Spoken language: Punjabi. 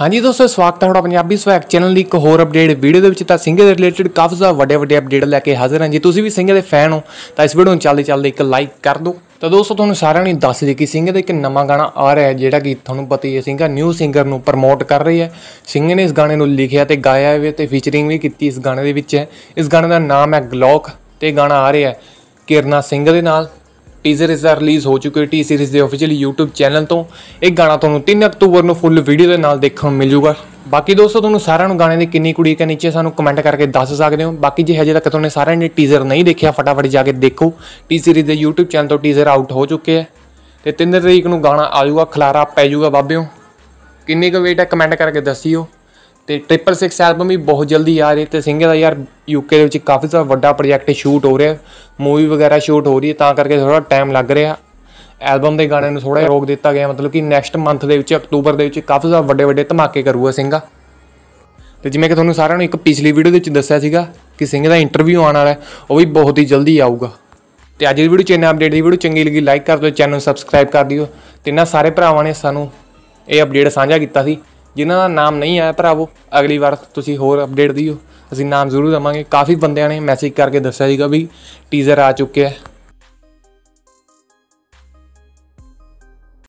ਹਾਂਜੀ ਦੋਸਤੋ ਸਵਾਗਤ ਹੈ ਤੁਹਾਡਾ ਪੰਜਾਬੀ ਸਵੈਗ ਚੈਨਲ ਦੀ ਇੱਕ ਹੋਰ ਅਪਡੇਟ ਵੀਡੀਓ ਦੇ ਵਿੱਚ ਤਾਂ ਸਿੰਘੇ ਦੇ ਰਿਲੇਟਡ ਕਾਫੀ ਜ਼ਿਆਦਾ ਵੱਡੇ ਵੱਡੇ ਅਪਡੇਟ ਲੈ ਕੇ ਹਾਜ਼ਰ ਹਾਂ ਜੇ ਤੁਸੀਂ ਵੀ ਸਿੰਘੇ ਦੇ ਫੈਨ ਹੋ ਤਾਂ ਇਸ ਵੀਡੀਓ ਨੂੰ ਚੱਲਦੇ ਚੱਲਦੇ ਇੱਕ ਲਾਈਕ ਕਰ ਦਿਓ ਤਾਂ ਦੋਸਤੋ ਤੁਹਾਨੂੰ ਸਾਰਿਆਂ ਨੂੰ ਦੱਸ ਦੇ ਕਿ ਸਿੰਘ ਦਾ ਇੱਕ ਨਵਾਂ ਗਾਣਾ ਆ ਰਿਹਾ ਹੈ ਜਿਹੜਾ ਕਿ ਤੁਹਾਨੂੰ ਪਤਾ ਹੀ ਹੈ ਸਿੰਘਾ ਨਿਊ ਸਿੰਗਰ ਨੂੰ ਪ੍ਰਮੋਟ ਕਰ ਰਹੀ ਹੈ ਸਿੰਘ ਨੇ ਇਸ ਗਾਣੇ ਨੂੰ ਲਿਖਿਆ ਤੇ ਗਾਇਆ ਵੀ ਤੇ ਫੀਚਰਿੰਗ ਵੀ ਕੀਤੀ ਇਸ ਗਾਣੇ ਦੇ ਵਿੱਚ ਹੈ ਇਸ ਗਾਣੇ ਦਾ ਨਾਮ ਹੈ ਗਲੌਕ ਤੇ ਗਾਣਾ ਆ ਰਿਹਾ ਹੈ ਕਿਰਨਾ ਸਿੰਘ ਦੇ ਨਾਲ ਟੀਜ਼ਰ ਇਸ ਦਾ ਰਿਲੀਜ਼ ਹੋ ਚੁੱਕੀ ਹੈ ਟੀ ਸੀਰੀਜ਼ ਦੇ ਆਫੀਸ਼ੀਅਲ YouTube ਚੈਨਲ ਤੋਂ ਇਹ ਗਾਣਾ ਤੁਹਾਨੂੰ 3 ਅਕਤੂਬਰ ਨੂੰ ਫੁੱਲ ਵੀਡੀਓ ਦੇ ਨਾਲ ਦੇਖਣ ਨੂੰ ਮਿਲੂਗਾ ਬਾਕੀ ਦੋਸਤੋ ਤੁਹਾਨੂੰ ਸਾਰਿਆਂ ਨੂੰ ਗਾਣੇ ਦੀ ਕਿੰਨੀ ਕੁੜੀ ਕਿ ਨੀਚੇ ਸਾਨੂੰ ਕਮੈਂਟ ਕਰਕੇ ਦੱਸ ਸਕਦੇ ਹੋ ਬਾਕੀ ਜੇ ਹਜੇ ਤੱਕ ਤੁਹਾਨੂੰ ਸਾਰਿਆਂ ਨੇ ਟੀਜ਼ਰ ਨਹੀਂ ਦੇਖਿਆ ਫਟਾਫਟ ਜਾ ਕੇ ਦੇਖੋ ਟੀ ਸੀਰੀਜ਼ ਦੇ YouTube ਚੈਨਲ ਤੋਂ ਟੀਜ਼ਰ ਆਊਟ ਹੋ ਚੁੱਕੇ ਹੈ ਤੇ 3 ਤਰੀਕ ਨੂੰ ਗਾਣਾ ਆਜੂਗਾ ਖਲਾਰਾ ਪੈ ਜੂਗਾ ਬਾਬਿਓ ਕਿੰਨੀ ਕੁ ਵੇਟ ਹੈ ਕਮੈਂਟ ਕਰਕੇ ਦੱਸਿਓ ਤੇ 666 ਐਲਬਮ ਵੀ ਬਹੁਤ ਜਲਦੀ ਆ ਰਹੀ ਤੇ ਸਿੰਘ ਦਾ ਯਾਰ ਯੂਕੇ ਦੇ ਵਿੱਚ ਕਾਫੀ ਸਾਰਾ ਵੱਡਾ ਪ੍ਰੋਜੈਕਟ ਸ਼ੂਟ ਹੋ ਰਿਹਾ ਮੂਵੀ ਵਗੈਰਾ ਸ਼ੂਟ ਹੋ ਰਹੀ ਹੈ ਤਾਂ ਕਰਕੇ ਥੋੜਾ ਟਾਈਮ ਲੱਗ ਰਿਹਾ ਐਲਬਮ ਦੇ ਗਾਣੇ ਨੂੰ ਥੋੜਾ ਰੋਕ ਦਿੱਤਾ ਗਿਆ ਮਤਲਬ ਕਿ ਨੈਕਸਟ ਮੰਥ ਦੇ ਵਿੱਚ ਅਕਤੂਬਰ ਦੇ ਵਿੱਚ ਕਾਫੀ ਸਾਰਾ ਵੱਡੇ ਵੱਡੇ ਧਮਾਕੇ ਕਰੂਗਾ ਸਿੰਘਾ ਤੇ ਜਿਵੇਂ ਕਿ ਤੁਹਾਨੂੰ ਸਾਰਿਆਂ ਨੂੰ ਇੱਕ ਪਿਛਲੀ ਵੀਡੀਓ ਦੇ ਵਿੱਚ ਦੱਸਿਆ ਸੀਗਾ ਕਿ ਸਿੰਘ ਦਾ ਇੰਟਰਵਿਊ ਆਉਣ ਵਾਲਾ ਹੈ ਉਹ ਵੀ ਬਹੁਤ ਹੀ ਜਲਦੀ ਆਊਗਾ ਤੇ ਅੱਜ ਦੀ ਵੀਡੀਓ ਚੈਨਲ ਅਪਡੇਟ ਦੀ ਵੀਡੀਓ ਚੰਗੀ ਲੱਗੀ ਲਾਈਕ ਕਰ ਦਿਓ ਚੈਨਲ ਨੂੰ ਸਬਸਕ੍ਰਾਈਬ ਕਰ ਦਿਓ ਤੇ ਇਹਨਾਂ ਸਾਰੇ ਭਰਾਵਾਂ ਨੇ ਸਾਨੂੰ ਇਹ ਅਪਡੇਟ ਸਾਂਝਾ ਕੀਤਾ ਸੀ ਜਿਨ੍ਹਾਂ ਦਾ ਨਾਮ ਨਹੀਂ ਆਇਆ ਭਰਾਵੋ ਅਗਲੀ ਵਾਰ ਤੁਸੀਂ ਹੋਰ ਅਪਡੇਟ ਦਿਓ ਅਸੀਂ ਨਾਮ ਜ਼ਰੂਰ ਦਵਾਂਗੇ ਕਾਫੀ ਬੰਦਿਆਂ ਨੇ ਮੈਸੇਜ ਕਰਕੇ ਦੱਸਿਆ ਸੀਗਾ ਵੀ ਟੀਜ਼ਰ ਆ ਚੁੱਕਿਆ ਹੈ